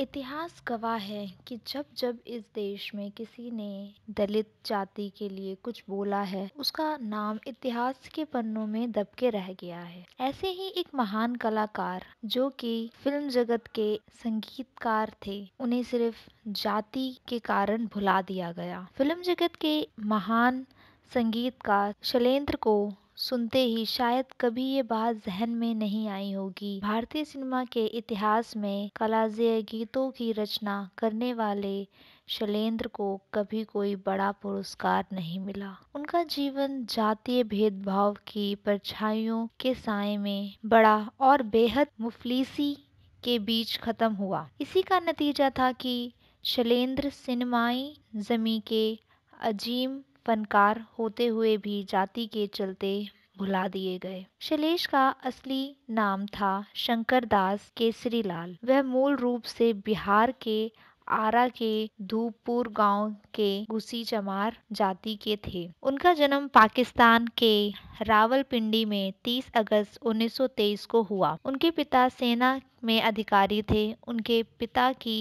इतिहास गवाह है कि जब जब इस देश में किसी ने दलित जाति के लिए कुछ बोला है उसका नाम इतिहास के पन्नों में दबके रह गया है ऐसे ही एक महान कलाकार जो कि फिल्म जगत के संगीतकार थे उन्हें सिर्फ जाति के कारण भुला दिया गया फिल्म जगत के महान संगीतकार शैलेंद्र को सुनते ही शायद कभी ये बात जहन में नहीं आई होगी भारतीय सिनेमा के इतिहास में कलाजय गीतों की रचना करने वाले शैलेंद्र को कभी कोई बड़ा पुरस्कार नहीं मिला उनका जीवन जातीय भेदभाव की परछाइयों के साय में बड़ा और बेहद मुफलिसी के बीच खत्म हुआ इसी का नतीजा था कि शैलेंद्र सिनेमाई जमी के अजीम फनकार होते हुए भी जाति के चलते भुला दिए गए शैलेश का असली नाम था शंकर दास लाल वह मूल रूप से बिहार के आरा के धूपपुर गांव के घुसी चमार जाति के थे उनका जन्म पाकिस्तान के रावलपिंडी में 30 अगस्त 1923 को हुआ उनके पिता सेना में अधिकारी थे उनके पिता की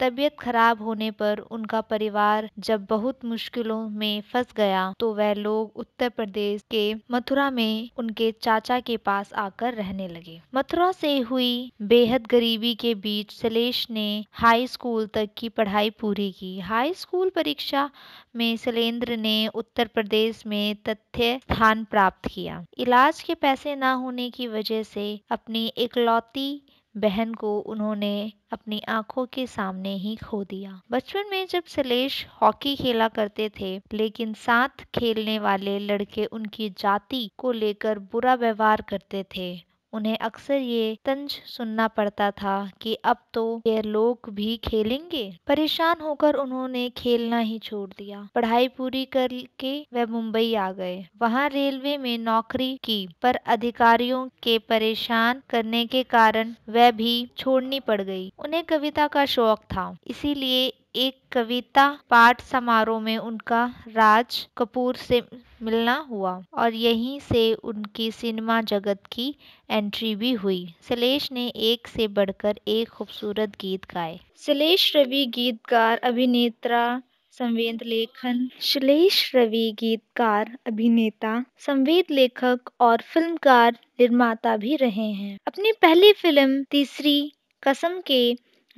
तबीयत खराब होने पर उनका परिवार जब बहुत मुश्किलों में फंस गया तो वह लोग उत्तर प्रदेश के मथुरा में उनके चाचा के पास आकर रहने लगे मथुरा से हुई बेहद गरीबी के बीच सलेश ने हाई स्कूल तक की पढ़ाई पूरी की हाई स्कूल परीक्षा में शैलेंद्र ने उत्तर प्रदेश में तथ्य स्थान प्राप्त किया इलाज के पैसे न होने की वजह से अपनी इकलौती बहन को उन्होंने अपनी आंखों के सामने ही खो दिया बचपन में जब सलेश हॉकी खेला करते थे लेकिन साथ खेलने वाले लड़के उनकी जाति को लेकर बुरा व्यवहार करते थे उन्हें अक्सर ये तंज सुनना पड़ता था कि अब तो ये लोग भी खेलेंगे परेशान होकर उन्होंने खेलना ही छोड़ दिया पढ़ाई पूरी करके वह मुंबई आ गए वहाँ रेलवे में नौकरी की पर अधिकारियों के परेशान करने के कारण वह भी छोड़नी पड़ गई उन्हें कविता का शौक था इसीलिए एक कविता पाठ समारोह में उनका राज कपूर से मिलना हुआ और यहीं से उनकी सिनेमा जगत की एंट्री भी हुई शैलेश ने एक से बढ़कर एक खूबसूरत गीत गाए शैलेश रवि गीतकार अभिनेत्रा संवेद लेखन शलेश रवि गीतकार अभिनेता संवेद लेखक और फिल्मकार निर्माता भी रहे हैं अपनी पहली फिल्म तीसरी कसम के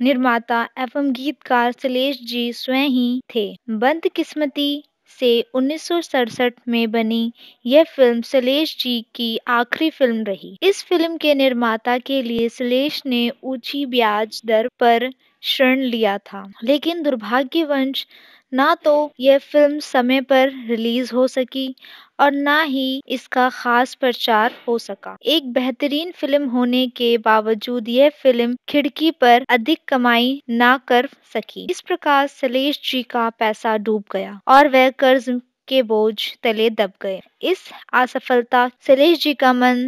निर्माता एवं गीतकार शैलेश जी स्वयं ही थे किस्मती से उन्नीस में बनी यह फिल्म शैलेश जी की आखिरी फिल्म रही इस फिल्म के निर्माता के लिए शैलेश ने ऊंची ब्याज दर पर शरण लिया था लेकिन दुर्भाग्यवंश ना तो यह फिल्म समय पर रिलीज हो सकी और ना ही इसका खास प्रचार हो सका एक बेहतरीन फिल्म होने के बावजूद यह फिल्म खिड़की पर अधिक कमाई ना कर सकी इस प्रकार शैलेश जी का पैसा डूब गया और वह कर्ज के बोझ तले दब गए इस असफलता शैलेश जी का मन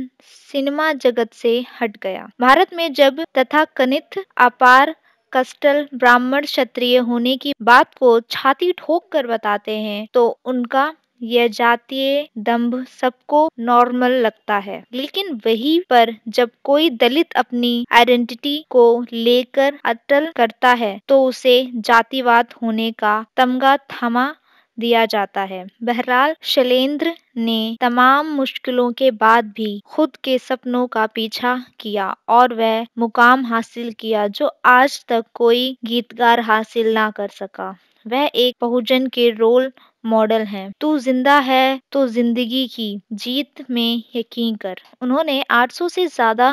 सिनेमा जगत से हट गया भारत में जब तथा कनित अपार कस्टल ब्राह्मण क्षत्रिय होने की बात को छाती ठोक कर बताते हैं तो उनका यह जातीय दंभ सबको नॉर्मल लगता है लेकिन वही पर जब कोई दलित अपनी आइडेंटिटी को लेकर अटल करता है तो उसे जातिवाद होने का तमगा थमा दिया जाता है बहरहाल शैलेंद्र ने तमाम मुश्किलों के बाद भी खुद के सपनों का पीछा किया और वह मुकाम हासिल किया जो आज तक कोई गीतकार हासिल ना कर सका वह एक बहुजन के रोल मॉडल हैं तू जिंदा है तो जिंदगी की जीत में यकीन कर उन्होंने 800 से ज़्यादा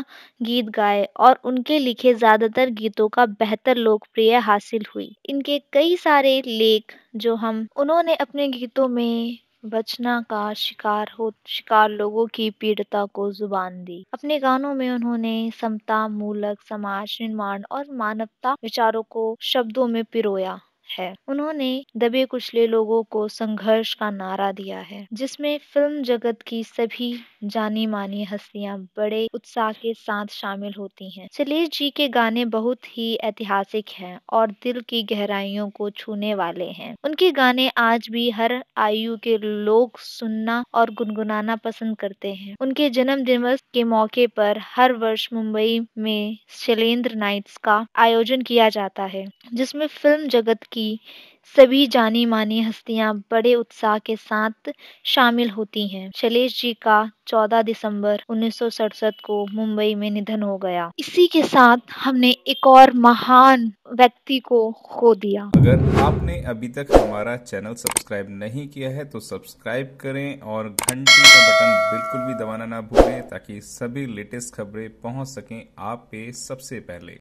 गीत गाए और उनके लिखे ज़्यादातर गीतों का बेहतर लोकप्रिय हासिल हुई इनके कई सारे लेख जो हम उन्होंने अपने गीतों में बचना का शिकार हो शिकार लोगों की पीड़ता को जुबान दी अपने गानों में उन्होंने समता मूलक समाज निर्माण और मानवता विचारों को शब्दों में पिरोया है उन्होंने दबे कुचले लोगों को संघर्ष का नारा दिया है जिसमें फिल्म जगत की सभी जानी मानी हस्तियां बड़े उत्साह के साथ शामिल होती हैं शैलेश जी के गाने बहुत ही ऐतिहासिक हैं और दिल की गहराइयों को छूने वाले हैं उनके गाने आज भी हर आयु के लोग सुनना और गुनगुनाना पसंद करते हैं उनके जन्म दिवस के मौके पर हर वर्ष मुंबई में शैलेंद्र नाइट्स का आयोजन किया जाता है जिसमें फिल्म जगत की की सभी जानी मानी हस्तियां बड़े उत्साह के साथ शामिल होती हैं। शैलेश जी का 14 दिसंबर उन्नीस को मुंबई में निधन हो गया इसी के साथ हमने एक और महान व्यक्ति को खो दिया अगर आपने अभी तक हमारा चैनल सब्सक्राइब नहीं किया है तो सब्सक्राइब करें और घंटी का बटन बिल्कुल भी दबाना ना भूलें ताकि सभी लेटेस्ट खबरें पहुंच सकें आप पे सबसे पहले